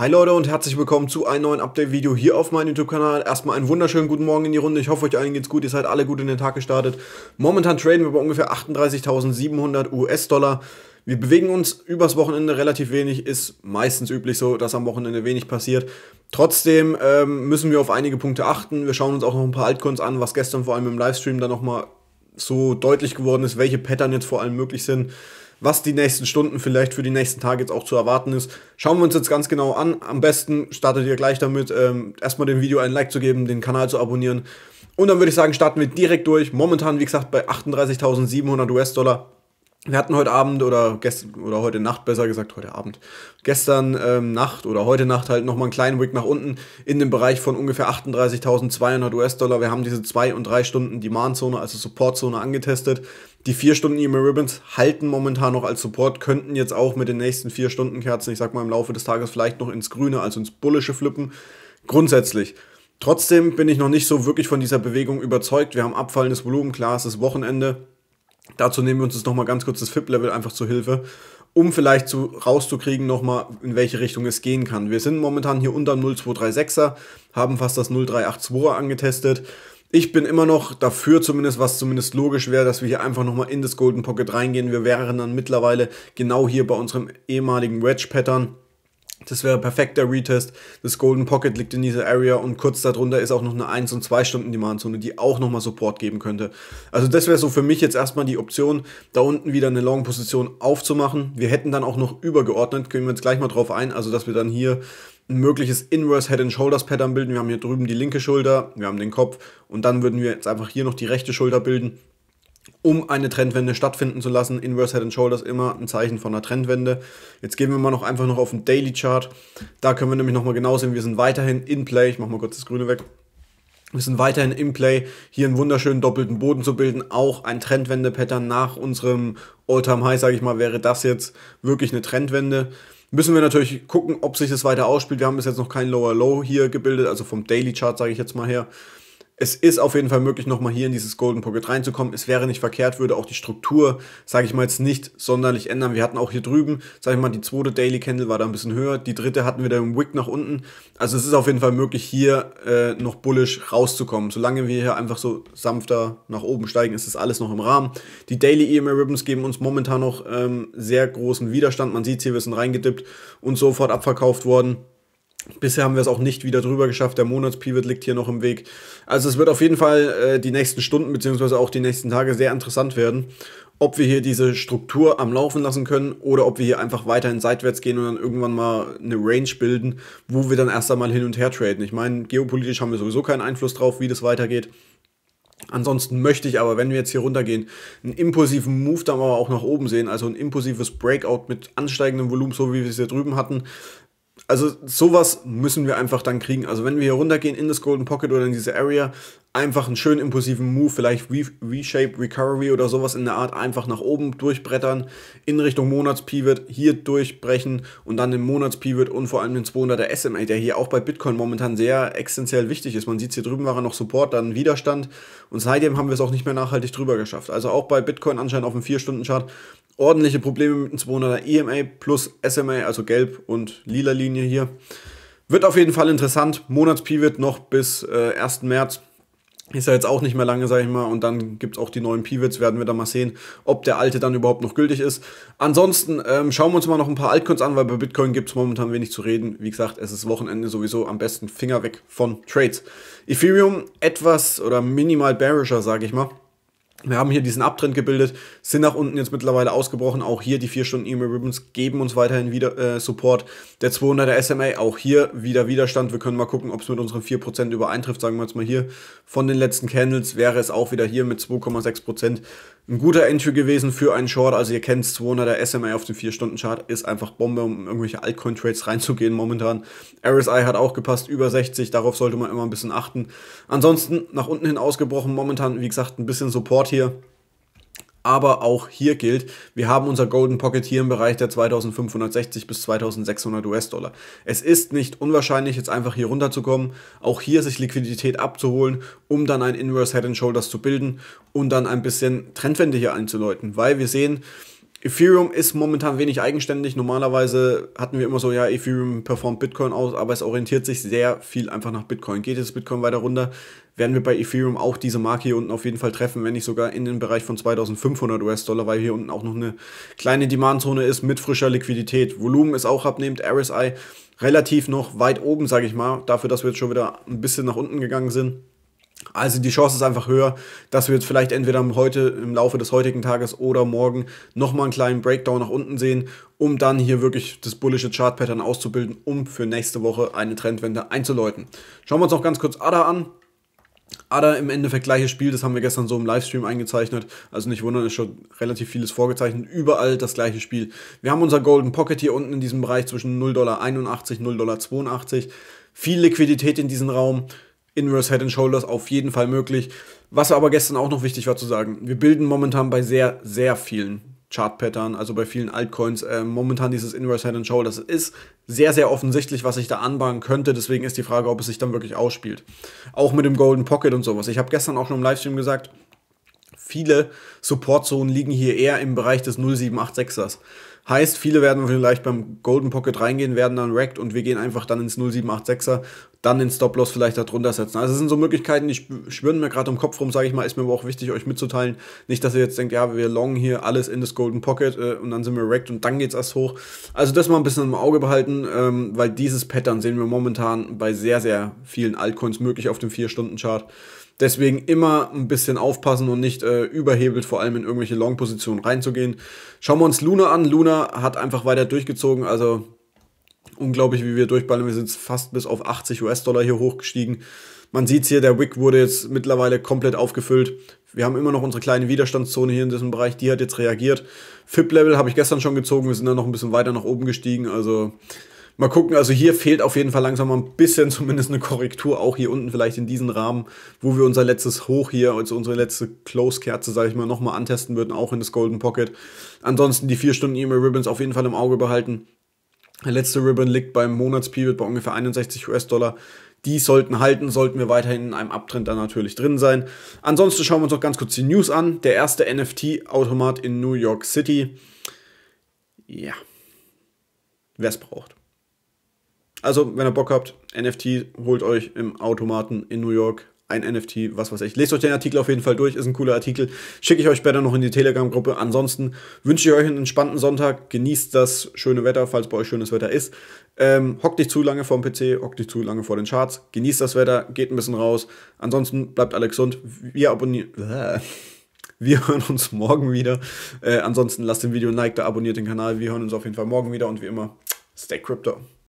Hi Leute und herzlich willkommen zu einem neuen Update-Video hier auf meinem YouTube-Kanal. Erstmal einen wunderschönen guten Morgen in die Runde. Ich hoffe, euch allen geht's gut. Ihr seid alle gut in den Tag gestartet. Momentan traden wir bei ungefähr 38.700 US-Dollar. Wir bewegen uns übers Wochenende relativ wenig. Ist meistens üblich so, dass am Wochenende wenig passiert. Trotzdem ähm, müssen wir auf einige Punkte achten. Wir schauen uns auch noch ein paar Altcoins an, was gestern vor allem im Livestream dann nochmal so deutlich geworden ist, welche Pattern jetzt vor allem möglich sind was die nächsten Stunden vielleicht für die nächsten Tage jetzt auch zu erwarten ist. Schauen wir uns jetzt ganz genau an. Am besten startet ihr gleich damit, ähm, erstmal dem Video einen Like zu geben, den Kanal zu abonnieren. Und dann würde ich sagen, starten wir direkt durch. Momentan, wie gesagt, bei 38.700 US-Dollar. Wir hatten heute Abend oder gestern oder heute Nacht besser gesagt, heute Abend, gestern ähm, Nacht oder heute Nacht halt nochmal einen kleinen Wick nach unten in dem Bereich von ungefähr 38.200 US-Dollar. Wir haben diese 2 und 3 Stunden Demand-Zone, also Support-Zone angetestet. Die vier Stunden E-Mail Ribbons halten momentan noch als Support, könnten jetzt auch mit den nächsten vier Stunden Kerzen, ich sag mal im Laufe des Tages vielleicht noch ins Grüne, also ins Bullische flippen. Grundsätzlich. Trotzdem bin ich noch nicht so wirklich von dieser Bewegung überzeugt. Wir haben abfallendes Volumen, klar, es ist Wochenende. Dazu nehmen wir uns jetzt nochmal ganz kurz das FIP-Level einfach zur Hilfe, um vielleicht zu, rauszukriegen nochmal, in welche Richtung es gehen kann. Wir sind momentan hier unter 0236er, haben fast das 0382er angetestet. Ich bin immer noch dafür, zumindest was zumindest logisch wäre, dass wir hier einfach nochmal in das Golden Pocket reingehen. Wir wären dann mittlerweile genau hier bei unserem ehemaligen Wedge Pattern. Das wäre perfekter Retest. Das Golden Pocket liegt in dieser Area und kurz darunter ist auch noch eine 1 und 2 Stunden Demandzone, die auch nochmal Support geben könnte. Also das wäre so für mich jetzt erstmal die Option, da unten wieder eine Long Position aufzumachen. Wir hätten dann auch noch übergeordnet, gehen wir jetzt gleich mal drauf ein, also dass wir dann hier ein mögliches Inverse Head and Shoulders Pattern bilden. Wir haben hier drüben die linke Schulter, wir haben den Kopf und dann würden wir jetzt einfach hier noch die rechte Schulter bilden, um eine Trendwende stattfinden zu lassen. Inverse Head and Shoulders immer ein Zeichen von einer Trendwende. Jetzt gehen wir mal noch einfach noch auf den Daily Chart. Da können wir nämlich nochmal genau sehen, wir sind weiterhin in Play. Ich mache mal kurz das Grüne weg. Wir sind weiterhin im Play, hier einen wunderschönen doppelten Boden zu bilden. Auch ein Trendwende-Pattern nach unserem All-Time-High, sage ich mal, wäre das jetzt wirklich eine Trendwende. Müssen wir natürlich gucken, ob sich das weiter ausspielt. Wir haben bis jetzt noch kein Lower Low hier gebildet, also vom Daily Chart sage ich jetzt mal her es ist auf jeden Fall möglich, nochmal hier in dieses Golden Pocket reinzukommen. Es wäre nicht verkehrt, würde auch die Struktur, sage ich mal, jetzt nicht sonderlich ändern. Wir hatten auch hier drüben, sage ich mal, die zweite Daily Candle war da ein bisschen höher. Die dritte hatten wir da im Wick nach unten. Also es ist auf jeden Fall möglich, hier äh, noch bullish rauszukommen. Solange wir hier einfach so sanfter nach oben steigen, ist das alles noch im Rahmen. Die Daily EMA Ribbons geben uns momentan noch ähm, sehr großen Widerstand. Man sieht hier, wir sind reingedippt und sofort abverkauft worden. Bisher haben wir es auch nicht wieder drüber geschafft. Der Monatspivot liegt hier noch im Weg. Also es wird auf jeden Fall äh, die nächsten Stunden beziehungsweise auch die nächsten Tage sehr interessant werden, ob wir hier diese Struktur am Laufen lassen können oder ob wir hier einfach weiterhin seitwärts gehen und dann irgendwann mal eine Range bilden, wo wir dann erst einmal hin und her traden. Ich meine, geopolitisch haben wir sowieso keinen Einfluss drauf, wie das weitergeht. Ansonsten möchte ich aber, wenn wir jetzt hier runtergehen, einen impulsiven Move dann aber auch nach oben sehen, also ein impulsives Breakout mit ansteigendem Volumen, so wie wir es hier drüben hatten, also sowas müssen wir einfach dann kriegen. Also wenn wir hier runtergehen in das Golden Pocket oder in diese Area, einfach einen schönen impulsiven Move, vielleicht Reshape, Recovery oder sowas in der Art, einfach nach oben durchbrettern, in Richtung Monats-Pivot, hier durchbrechen und dann den Monats-Pivot und vor allem den 200er SMA, der hier auch bei Bitcoin momentan sehr existenziell wichtig ist. Man sieht hier drüben war er noch Support, dann Widerstand und seitdem haben wir es auch nicht mehr nachhaltig drüber geschafft. Also auch bei Bitcoin anscheinend auf dem 4-Stunden-Chart ordentliche Probleme mit dem 200er EMA plus SMA, also gelb und lila Linie hier. Wird auf jeden Fall interessant. monats pivot noch bis äh, 1. März. Ist ja jetzt auch nicht mehr lange, sag ich mal. Und dann gibt es auch die neuen Pivots. Werden wir da mal sehen, ob der alte dann überhaupt noch gültig ist. Ansonsten ähm, schauen wir uns mal noch ein paar Altcoins an, weil bei Bitcoin gibt es momentan wenig zu reden. Wie gesagt, es ist Wochenende sowieso am besten Finger weg von Trades. Ethereum etwas oder minimal bearischer, sage ich mal. Wir haben hier diesen Abtrend gebildet, sind nach unten jetzt mittlerweile ausgebrochen. Auch hier die 4 Stunden E-Mail Ribbons geben uns weiterhin wieder äh, Support. Der 200er SMA, auch hier wieder Widerstand. Wir können mal gucken, ob es mit unseren 4% übereintrifft. Sagen wir jetzt mal hier von den letzten Candles wäre es auch wieder hier mit 2,6% ein guter Entry gewesen für einen Short. Also ihr kennt 200 der SMA auf dem 4-Stunden-Chart ist einfach Bombe, um irgendwelche Altcoin-Trades reinzugehen momentan. RSI hat auch gepasst, über 60, darauf sollte man immer ein bisschen achten. Ansonsten nach unten hin ausgebrochen, momentan wie gesagt ein bisschen Support hier. Aber auch hier gilt, wir haben unser Golden Pocket hier im Bereich der 2560 bis 2600 US-Dollar. Es ist nicht unwahrscheinlich, jetzt einfach hier runterzukommen, auch hier sich Liquidität abzuholen, um dann ein Inverse Head and Shoulders zu bilden und dann ein bisschen Trendwende hier einzuleuten. weil wir sehen, Ethereum ist momentan wenig eigenständig. Normalerweise hatten wir immer so, ja, Ethereum performt Bitcoin aus, aber es orientiert sich sehr viel einfach nach Bitcoin. Geht jetzt Bitcoin weiter runter, werden wir bei Ethereum auch diese Marke hier unten auf jeden Fall treffen, wenn nicht sogar in den Bereich von 2500 US-Dollar, weil hier unten auch noch eine kleine Demandzone ist mit frischer Liquidität. Volumen ist auch abnehmend, RSI relativ noch weit oben, sage ich mal, dafür, dass wir jetzt schon wieder ein bisschen nach unten gegangen sind. Also die Chance ist einfach höher, dass wir jetzt vielleicht entweder heute, im Laufe des heutigen Tages oder morgen nochmal einen kleinen Breakdown nach unten sehen, um dann hier wirklich das bullische Chart-Pattern auszubilden, um für nächste Woche eine Trendwende einzuläuten. Schauen wir uns noch ganz kurz ADA an. ADA im Endeffekt gleiches Spiel, das haben wir gestern so im Livestream eingezeichnet. Also nicht wundern, ist schon relativ vieles vorgezeichnet. Überall das gleiche Spiel. Wir haben unser Golden Pocket hier unten in diesem Bereich zwischen 0,81 Dollar, 0,82 Dollar. Viel Liquidität in diesem Raum. Inverse Head and Shoulders auf jeden Fall möglich. Was aber gestern auch noch wichtig war zu sagen, wir bilden momentan bei sehr, sehr vielen Chart-Pattern, also bei vielen Altcoins, äh, momentan dieses Inverse Head and Shoulders ist sehr, sehr offensichtlich, was sich da anbahnen könnte. Deswegen ist die Frage, ob es sich dann wirklich ausspielt. Auch mit dem Golden Pocket und sowas. Ich habe gestern auch schon im Livestream gesagt, viele Supportzonen liegen hier eher im Bereich des 0786ers. Heißt, viele werden vielleicht beim Golden Pocket reingehen, werden dann wrecked und wir gehen einfach dann ins 0786er, dann den Stop-Loss vielleicht darunter setzen. Also es sind so Möglichkeiten, die schwirren mir gerade im Kopf rum, sage ich mal, ist mir aber auch wichtig, euch mitzuteilen. Nicht, dass ihr jetzt denkt, ja, wir longen hier alles in das Golden Pocket äh, und dann sind wir wrecked und dann geht's erst hoch. Also das mal ein bisschen im Auge behalten, ähm, weil dieses Pattern sehen wir momentan bei sehr, sehr vielen Altcoins möglich auf dem 4-Stunden-Chart. Deswegen immer ein bisschen aufpassen und nicht äh, überhebelt, vor allem in irgendwelche Long-Positionen reinzugehen. Schauen wir uns Luna an. Luna hat einfach weiter durchgezogen. Also unglaublich, wie wir durchballen. Wir sind fast bis auf 80 US-Dollar hier hochgestiegen. Man sieht hier, der Wick wurde jetzt mittlerweile komplett aufgefüllt. Wir haben immer noch unsere kleine Widerstandszone hier in diesem Bereich. Die hat jetzt reagiert. FIP-Level habe ich gestern schon gezogen. Wir sind dann noch ein bisschen weiter nach oben gestiegen. Also Mal gucken, also hier fehlt auf jeden Fall langsam mal ein bisschen zumindest eine Korrektur, auch hier unten vielleicht in diesen Rahmen, wo wir unser letztes Hoch hier, also unsere letzte Close-Kerze, sage ich mal, nochmal antesten würden, auch in das Golden Pocket. Ansonsten die 4 Stunden E-Mail Ribbons auf jeden Fall im Auge behalten. Der letzte Ribbon liegt beim Monatspivot bei ungefähr 61 US-Dollar. Die sollten halten, sollten wir weiterhin in einem Abtrend dann natürlich drin sein. Ansonsten schauen wir uns noch ganz kurz die News an. Der erste NFT-Automat in New York City. Ja, wer es braucht. Also, wenn ihr Bock habt, NFT, holt euch im Automaten in New York ein NFT, was weiß ich. Lest euch den Artikel auf jeden Fall durch, ist ein cooler Artikel. Schicke ich euch später noch in die Telegram-Gruppe. Ansonsten wünsche ich euch einen entspannten Sonntag. Genießt das schöne Wetter, falls bei euch schönes Wetter ist. Ähm, hockt nicht zu lange vorm PC, hockt nicht zu lange vor den Charts. Genießt das Wetter, geht ein bisschen raus. Ansonsten bleibt alle gesund. Wir abonnieren. Wir hören uns morgen wieder. Äh, ansonsten lasst dem Video ein Like da, abonniert den Kanal. Wir hören uns auf jeden Fall morgen wieder und wie immer, stay crypto.